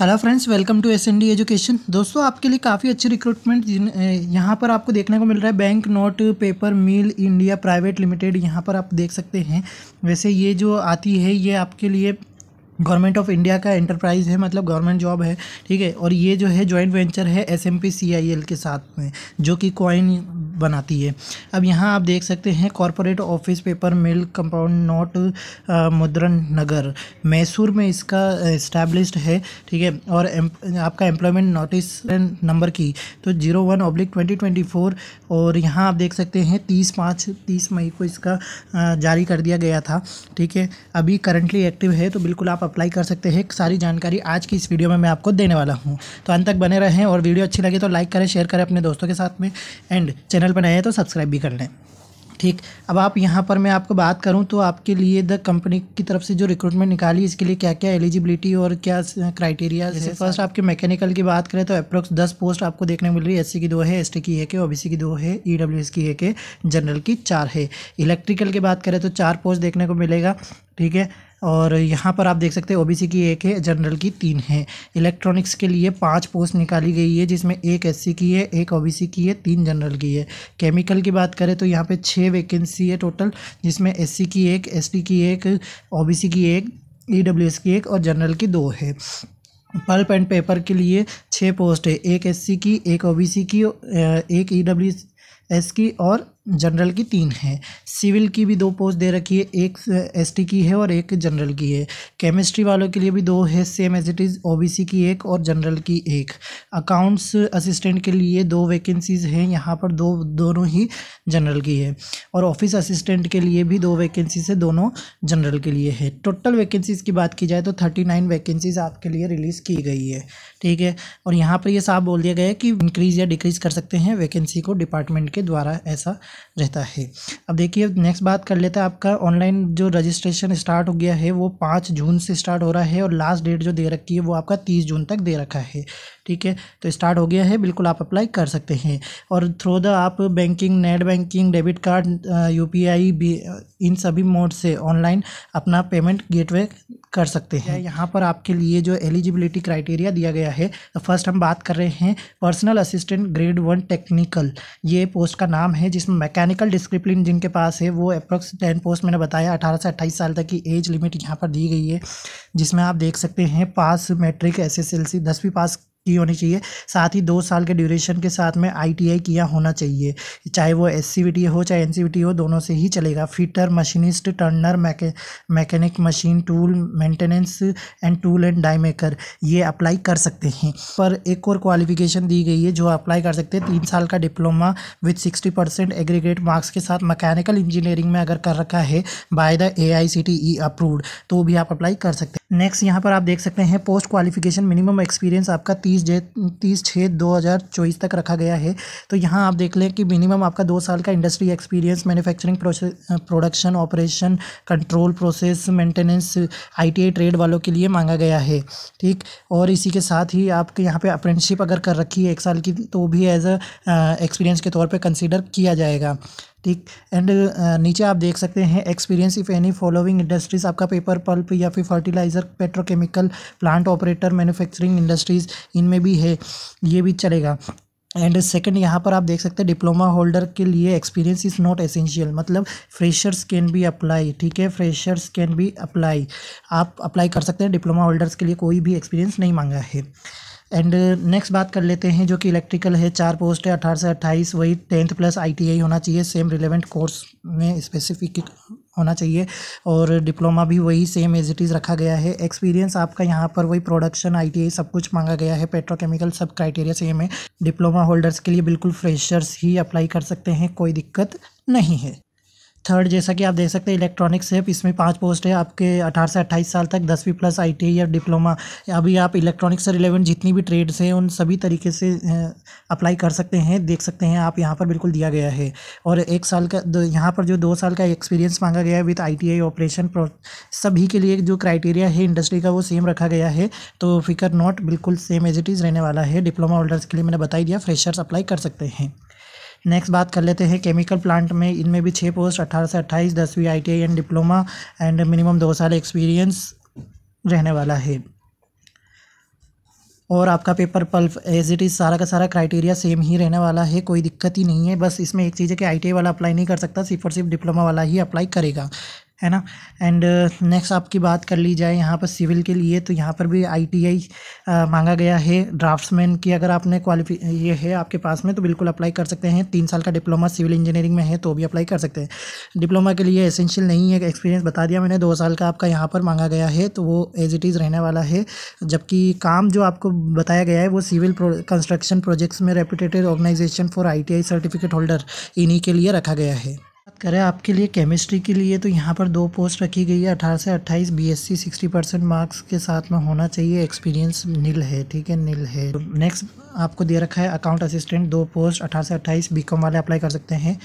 hello friends welcome to S N D education दोस्तों आपके लिए काफ़ी अच्छी रिक्रूटमेंट यहाँ पर आपको देखने को मिल रहा है bank note paper mill India private limited यहाँ पर आप देख सकते हैं वैसे ये जो आती है ये आपके लिए गवर्नमेंट ऑफ इंडिया का एंटरप्राइज है मतलब गवर्नमेंट जॉब है ठीक है और ये जो है जॉइंट वेंचर है S M P C I L के साथ में जो कि कॉइन बनाती है अब यहाँ आप देख सकते हैं corporate office paper mill compound note Mudran Nagar Mysore में इसका इस्टेब्लिश है ठीक है और एम, आपका एम्प्लॉयमेंट नोटिस नंबर की तो zero one oblique twenty twenty four और यहाँ आप देख सकते हैं तीस पाँच तीस मई को इसका जारी कर दिया गया था ठीक है अभी करंटली एक्टिव है तो बिल्कुल आप अप्लाई कर सकते हैं सारी जानकारी आज की इस वीडियो में मैं आपको देने वाला हूँ तो अंत तक बने रहें और वीडियो अच्छी लगे तो लाइक करें शेयर करें अपने दोस्तों के साथ में एंड चैनल पर नए हैं तो सब्सक्राइब भी कर लें ठीक अब आप यहाँ पर मैं आपको बात करूँ तो आपके लिए द कंपनी की तरफ से जो रिक्रूटमेंट निकाली इसके लिए क्या क्या एलिजिबिलिटी और क्या क्राइटेरिया जैसे फर्स्ट आपके मैकेनिकल की बात करें तो अप्रोक्स दस पोस्ट आपको देखने मिल रही है एस की दो है एस की एक है ओ की दो है ई e की एक है जनरल की चार है इलेक्ट्रिकल की बात करें तो चार पोस्ट देखने को मिलेगा ठीक है और यहाँ पर आप देख सकते हैं ओबीसी की एक है जनरल की तीन है इलेक्ट्रॉनिक्स के लिए पाँच पोस्ट निकाली गई है जिसमें एक एससी की है एक ओबीसी की है तीन जनरल की है केमिकल की बात करें तो यहाँ पे छः वैकेंसी है टोटल जिसमें एससी की एक एसटी की एक ओबीसी की एक ई e की एक और जनरल की दो है पल्प एंड पेपर के लिए छः पोस्ट है एक एस की एक ओ की एक ई e एस की और जनरल की तीन है सिविल की भी दो पोस्ट दे रखी है एक एसटी की है और एक जनरल की है केमिस्ट्री वालों के लिए भी दो है same as it is OBC की एक और जनरल की एक अकाउंट्स असिस्टेंट के लिए दो वैकेंसीज़ हैं यहाँ पर दो दोनों ही जनरल की है और ऑफिस असिस्टेंट के लिए भी दो वैकेंसीज है दोनों जनरल के लिए है टोटल वैकेंसीज़ की बात की जाए तो थर्टी नाइन वैकेंसीज़ आपके लिए रिलीज़ की गई है ठीक है और यहाँ पर यह साफ बोल दिया गया है कि इंक्रीज़ या डिक्रीज़ कर सकते हैं वैकेंसी को डिपार्टमेंट के द्वारा ऐसा रहता है अब देखिए नेक्स्ट बात कर लेते हैं आपका ऑनलाइन जो रजिस्ट्रेशन स्टार्ट हो गया है वो पाँच जून से स्टार्ट हो रहा है और लास्ट डेट जो दे रखी है वो आपका तीस जून तक दे रखा है ठीक है तो स्टार्ट हो गया है बिल्कुल आप अप्लाई कर सकते हैं और थ्रू द आप banking net banking debit card U P I भी इन सभी मोड से ऑनलाइन अपना पेमेंट गेटवे कर सकते हैं यहाँ पर आपके लिए जो एलिजिबिलिटी क्राइटेरिया दिया गया है तो फर्स्ट हम बात कर रहे हैं personal assistant grade one technical ये पोस्ट का नाम है जिसमें मैकेनिकल डिसिप्लिन जिनके पास है वो अप्रॉक्स टेन पोस्ट मैंने बताया अठारह से अट्ठाईस साल तक की एज लिमिट यहाँ पर दी गई है जिसमें आप देख सकते हैं pass matric S S L C दसवीं पास की होनी चाहिए साथ ही दो साल के ड्यूरेशन के साथ में आईटीआई किया होना चाहिए चाहे वो एस हो चाहे एन हो दोनों से ही चलेगा फिटर मशीनिस्ट टर्नर मैके mechanic machine tool maintenance and tool and die maker ये अप्लाई कर सकते हैं पर एक और क्वालिफिकेशन दी गई है जो अप्लाई कर सकते हैं तीन साल का diploma with sixty percent marks के साथ मैकेनिकल इंजीनियरिंग में अगर कर रखा है by the A I C T E approved तो भी आप अप्लाई कर सकते हैं नेक्स्ट यहाँ पर आप देख सकते हैं पोस्ट क्वालिफिकेशन मिनिमम एक्सपीरियंस आपका तीस जे तीस छः दो हज़ार चौबीस तक रखा गया है तो यहाँ आप देख लें कि मिनिमम आपका दो साल का industry experience manufacturing process production operation control process maintenance ITI trade वालों के लिए मांगा गया है ठीक और इसी के साथ ही आपके यहाँ पे अप्रेंटशिप अगर कर रखी है एक साल की तो भी एज अ एक्सपीरियंस के तौर पर कंसिडर किया जाएगा ठीक एंड uh, नीचे आप देख सकते हैं experience if any following industries आपका पेपर पल्प या फिर fertiliser petrochemical plant operator manufacturing industries इनमें भी है ये भी चलेगा एंड सेकंड यहाँ पर आप देख सकते हैं डिप्लोमा होल्डर के लिए एक्सपीरियंस इज़ नॉट एसेंशियल मतलब फ्रेशर्स कैन बी अप्लाई ठीक है फ्रेशर्स कैन बी अप्लाई आप अप्लाई कर सकते हैं डिप्लोमा होल्डर्स के लिए कोई भी एक्सपीरियंस नहीं मांगा है एंड नेक्स्ट uh, बात कर लेते हैं जो कि इलेक्ट्रिकल है चार पोस्ट है अठारह से अट्ठाईस वही टेंथ प्लस आईटीआई होना चाहिए सेम रिलेवेंट कोर्स में स्पेसिफिक होना चाहिए और डिप्लोमा भी वही सेम एज इट इज़ रखा गया है एक्सपीरियंस आपका यहाँ पर वही प्रोडक्शन आईटीआई सब कुछ मांगा गया है पेट्रोकेमिकल सब क्राइटेरिया सेम है डिप्लोमा होल्डर्स के लिए बिल्कुल फ्रेशर्स ही अप्लाई कर सकते हैं कोई दिक्कत नहीं है थर्ड जैसा कि आप देख सकते हैं इलेक्ट्रॉनिक सेफ इसमें पांच पोस्ट है आपके अठारह से अट्ठाईस साल तक दसवीं प्लस आई e या डिप्लोमा अभी आप इलेक्ट्रॉनिक्स से रिलेवेंट जितनी भी ट्रेड्स हैं उन सभी तरीके से अप्लाई कर सकते हैं देख सकते हैं आप यहाँ पर बिल्कुल दिया गया है और एक साल का यहाँ पर जो दो साल का एक्सपीरियंस मांगा गया है विथ आई ऑपरेशन सभी के लिए जो क्राइटेरिया है इंडस्ट्री का वो सेम रखा गया है तो फिकर नॉट बिल्कुल सेम एज इट इज़ रहने वाला है डिप्लोमा होल्डर्स के लिए मैंने बताई दिया फ्रेशर्स अप्लाई कर सकते हैं नेक्स्ट बात कर लेते हैं केमिकल प्लांट में इनमें भी छः पोस्ट अट्ठारह से अट्ठाईस दसवीं I T I and diploma and minimum दो साल एक्सपीरियंस रहने वाला है और आपका paper pulp as it is सारा का सारा क्राइटेरिया सेम ही रहने वाला है कोई दिक्कत ही नहीं है बस इसमें एक चीज़ है कि आई वाला अप्लाई नहीं कर सकता सिर्फ और सिर्फ डिप्लोमा वाला ही अप्लाई करेगा है ना एंड नेक्स्ट uh, आपकी बात कर ली जाए यहाँ पर सिविल के लिए तो यहाँ पर भी आईटीआई uh, मांगा गया है ड्राफ्ट्समैन की अगर आपने क्वालिफी ये है आपके पास में तो बिल्कुल अप्लाई कर सकते हैं तीन साल का डिप्लोमा सिविल इंजीनियरिंग में है तो भी अप्लाई कर सकते हैं डिप्लोमा के लिए एसेंशियल नहीं है एक्सपीरियंस बता दिया मैंने दो साल का आपका यहाँ पर मांगा गया है तो वो एज इट इज़ रहने वाला है जबकि काम जो आपको बताया गया है वो सिविल कंस्ट्रक्शन प्रोजेक्ट्स में reputated organisation for I certificate holder इन्हीं के लिए रखा गया है करें आपके लिए केमिस्ट्री के लिए तो यहाँ पर दो पोस्ट रखी गई है अठारह से अट्ठाईस बीएससी सिक्सटी परसेंट मार्क्स के साथ में होना चाहिए एक्सपीरियंस नील है ठीक है नील है नेक्स्ट तो आपको दे रखा है अकाउंट असिस्टेंट दो पोस्ट अठारह से अट्ठाईस बी वाले अप्लाई कर सकते हैं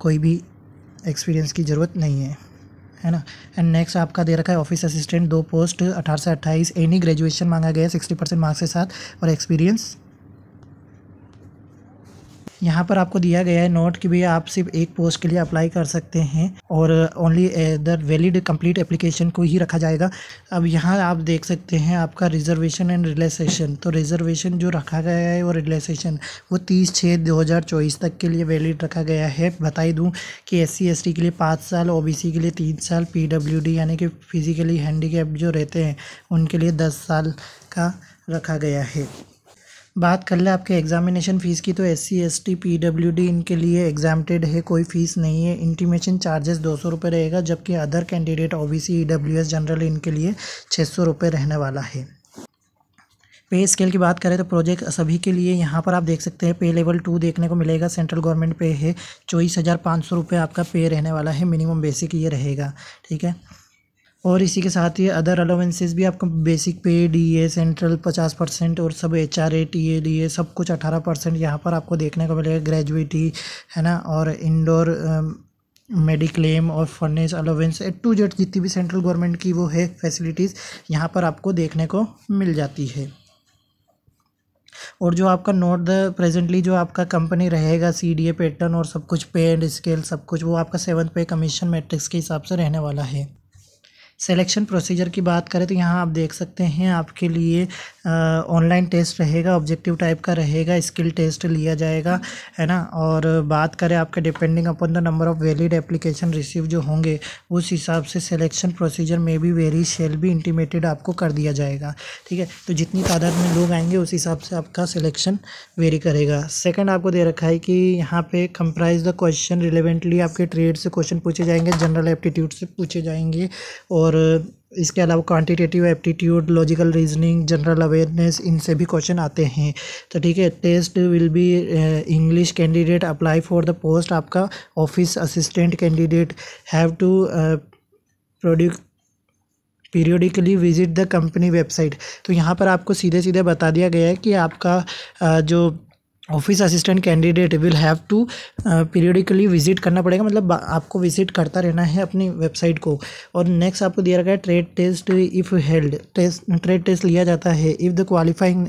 कोई भी एक्सपीरियंस की ज़रूरत नहीं है है ना एंड नेक्स्ट आपका दे रखा है ऑफिस असिस्टेंट दो पोस्ट अठारह से अट्ठाईस एनी ग्रेजुएशन मांगा गया है सिक्सटी परसेंट मार्क्स के साथ और एक्सपीरियंस यहाँ पर आपको दिया गया है नोट कि भैया आप सिर्फ एक पोस्ट के लिए अप्लाई कर सकते हैं और only the valid complete application को ही रखा जाएगा अब यहाँ आप देख सकते हैं आपका रिजर्वेशन एंड रिलैक्सेशन तो रिजर्वेशन जो रखा गया है वो रिलैक्सेशन वो तीस छः दो हज़ार चौबीस तक के लिए वैलिड रखा गया है बताई दूँ कि एस सी के लिए पाँच साल ओ के लिए तीन साल पी यानी कि फिज़िकली हैंडीकेप जो रहते हैं उनके लिए दस साल का रखा गया है बात कर ले आपके एग्जामिनेशन फ़ीस की तो S C S T P W D इनके लिए एग्जामटेड है कोई फ़ीस नहीं है इंटीमेशन चार्जेस दो सौ रुपये रहेगा जबकि other candidate O B C E W S general इनके लिए छः सौ रुपये रहने वाला है पे स्केल की बात करें तो प्रोजेक्ट सभी के लिए यहाँ पर आप देख सकते हैं पे लेवल टू देखने को मिलेगा सेंट्रल गवर्नमेंट पे है चौबीस हज़ार पाँच सौ रुपये आपका पे रहने वाला है मिनिमम बेसिक ये रहेगा ठीक है और इसी के साथ ये अदर अलाउंसेस भी आपको basic pay D A central पचास परसेंट और सब H R A T A D A सब कुछ अठारह परसेंट यहाँ पर आपको देखने को मिलेगा ग्रेजुएटी है ना और इंडोर मेडिक्लेम um, और furnace allowance A to Z जितनी भी सेंट्रल गवर्नमेंट की वो है फैसिलिटीज़ यहाँ पर आपको देखने को मिल जाती है और जो आपका नोट द प्रेजेंटली जो आपका कंपनी रहेगा सी डी ए पैटर्न और सब कुछ पे एंड स्केल सब कुछ वो आपका सेवन पे कमीशन मैट्रिक्स के हिसाब से रहने वाला है सिलेक्शन प्रोसीजर की बात करें तो यहाँ आप देख सकते हैं आपके लिए ऑनलाइन टेस्ट रहेगा ऑब्जेक्टिव टाइप का रहेगा स्किल टेस्ट लिया जाएगा है ना और बात करें आपके depending upon the number of valid application receive जो होंगे उस हिसाब से सिलेक्शन प्रोसीजर में भी वेरी शेल भी इंटीमेटेड आपको कर दिया जाएगा ठीक है तो जितनी तादाद में लोग आएंगे उस हिसाब से आपका सिलेक्शन वेरी करेगा सेकेंड आपको दे रखा है कि यहाँ पर कंप्राइज द क्वेश्चन रिलेवेंटली आपके ट्रेड से क्वेश्चन पूछे जाएंगे जनरल एप्टीट्यूड से पूछे जाएंगे और और इसके अलावा quantitative aptitude logical reasoning general awareness इनसे भी क्वेश्चन आते हैं तो ठीक है test will be English candidate apply for the post आपका office assistant candidate have to प्रोड्यू periodically visit the company website तो यहाँ पर आपको सीधे सीधे बता दिया गया है कि आपका uh, जो office assistant candidate will have to periodically visit करना पड़ेगा मतलब आपको विजिट करता रहना है अपनी वेबसाइट को और नेक्स्ट आपको दिया रखा है trade test if held test trade test लिया जाता है इफ़ द क्वालिफाइंग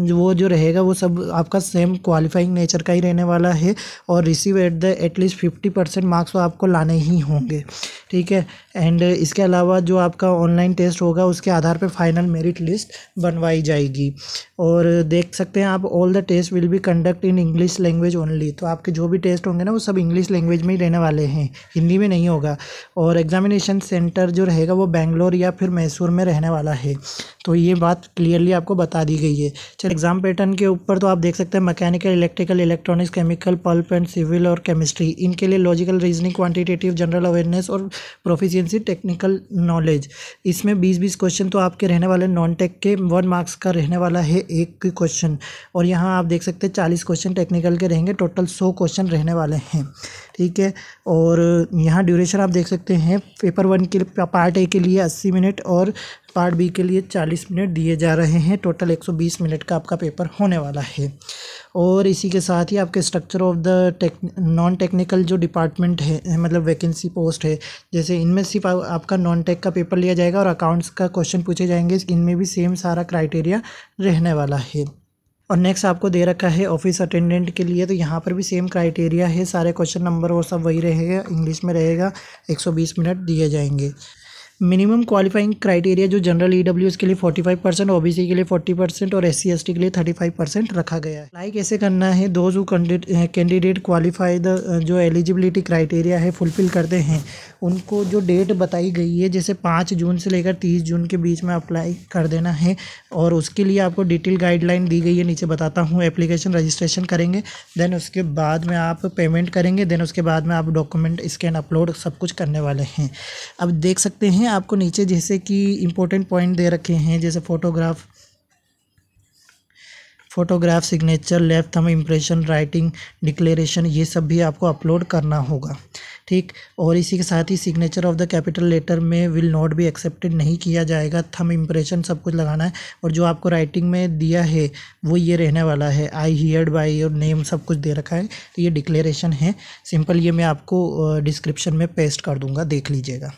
वो जो रहेगा वो सब आपका सेम क्वालिफाइंग नेचर का ही रहने वाला है और receive at the at least fifty percent marks तो आपको लाने ही होंगे ठीक है एंड इसके अलावा जो आपका ऑनलाइन टेस्ट होगा उसके आधार पर फाइनल मेरिट लिस्ट बनवाई जाएगी और देख सकते हैं आप all the test will be conduct in English language only तो आपके जो भी टेस्ट होंगे ना वो सब इंग्लिश लैंग्वेज में ही रहने वाले हैं हिंदी में नहीं होगा और एग्जामिनेशन सेंटर जो रहेगा वो बेंगलोर या फिर मैसूर में रहने वाला है तो ये बात क्लियरली आपको बता दी गई है चल एग्जाम पैटर्न के ऊपर तो आप देख सकते हैं mechanical electrical electronics chemical pulp and civil और केमिस्ट्री इनके लिए logical reasoning quantitative general awareness और प्रोफिशियंसी टेक्निकल नॉलेज इसमें बीस बीस क्वेश्चन तो आपके रहने वाले नॉन टेक के वन मार्क्स का रहने वाला है एक क्वेश्चन और यहाँ आप देख सकते हैं चालीस क्वेश्चन टेक्निकल के रहेंगे टोटल सौ क्वेश्चन रहने वाले हैं ठीक है और यहाँ ड्यूरेशन आप देख सकते हैं पेपर वन के पार्ट ए के लिए अस्सी मिनट और पार्ट बी के लिए चालीस मिनट दिए जा रहे हैं टोटल एक सौ बीस मिनट का आपका पेपर होने वाला है और इसी के साथ ही आपके structure of the tech non technical जो डिपार्टमेंट है मतलब वैकेंसी पोस्ट है जैसे इनमें सिर्फ आप, आपका नॉन टेक का पेपर लिया जाएगा और अकाउंट्स का क्वेश्चन पूछे जाएंगे इनमें भी सेम सारा क्राइटेरिया रहने वाला है और नेक्स्ट आपको दे रखा है ऑफिस अटेंडेंट के लिए तो यहाँ पर भी सेम क्राइटेरिया है सारे क्वेश्चन नंबर और सब वही रहेगा इंग्लिश में रहेगा 120 मिनट दिए जाएंगे मिनिमम क्वालिफाइंग क्राइटेरिया जो जनरल ई e के लिए 45 परसेंट ओ के लिए 40 परसेंट और एस सी के लिए 35 परसेंट रखा गया है लाइक ऐसे करना है दोज हु कैंडिडेट क्वालिफाइड जो एलिजिबिलिटी क्राइटेरिया है फुलफिल करते हैं उनको जो डेट बताई गई है जैसे पाँच जून से लेकर तीस जून के बीच में अप्लाई कर देना है और उसके लिए आपको डिटेल गाइडलाइन दी गई है नीचे बताता हूँ एप्लीकेशन रजिस्ट्रेशन करेंगे देन उसके बाद में आप पेमेंट करेंगे देन उसके बाद में आप डॉक्यूमेंट स्कैन अपलोड सब कुछ करने वाले हैं अब देख सकते हैं हैं आपको नीचे जैसे कि इम्पोर्टेंट पॉइंट दे रखे हैं जैसे photograph photograph signature left thumb impression writing declaration ये सब भी आपको अपलोड करना होगा ठीक और इसी के साथ ही signature of the capital letter में विल नॉट बी एक्सेप्टेड नहीं किया जाएगा थम इम्प्रेशन सब कुछ लगाना है और जो आपको राइटिंग में दिया है वो ये रहने वाला है आई हियर बाई और नेम सब कुछ दे रखा है तो ये डिक्लेरेशन है सिंपल ये मैं आपको डिस्क्रिप्शन में पेस्ट कर दूँगा देख लीजिएगा